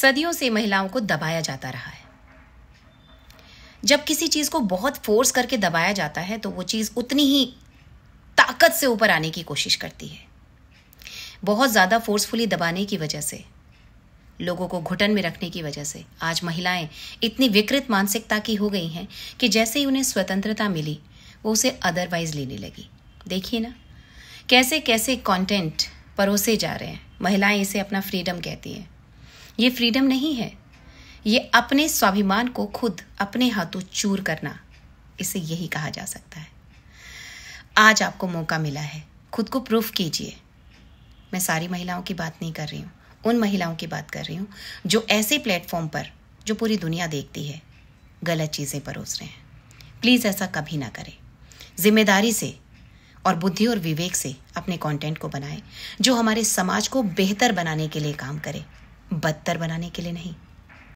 सदियों से महिलाओं को दबाया जाता रहा है जब किसी चीज़ को बहुत फोर्स करके दबाया जाता है तो वो चीज़ उतनी ही ताकत से ऊपर आने की कोशिश करती है बहुत ज़्यादा फोर्सफुली दबाने की वजह से लोगों को घुटन में रखने की वजह से आज महिलाएं इतनी विकृत मानसिकता की हो गई हैं कि जैसे ही उन्हें स्वतंत्रता मिली वो उसे अदरवाइज लेने लगी देखिए ना कैसे कैसे कंटेंट परोसे जा रहे हैं महिलाएं इसे अपना फ्रीडम कहती हैं ये फ्रीडम नहीं है ये अपने स्वाभिमान को खुद अपने हाथों चूर करना इसे यही कहा जा सकता है आज आपको मौका मिला है खुद को प्रूफ कीजिए मैं सारी महिलाओं की बात नहीं कर रही हूँ उन महिलाओं की बात कर रही हूँ जो ऐसे प्लेटफॉर्म पर जो पूरी दुनिया देखती है गलत चीज़ें परोस रहे हैं प्लीज़ ऐसा कभी ना करें जिम्मेदारी से और बुद्धि और विवेक से अपने कंटेंट को बनाएं जो हमारे समाज को बेहतर बनाने के लिए काम करे बदतर बनाने के लिए नहीं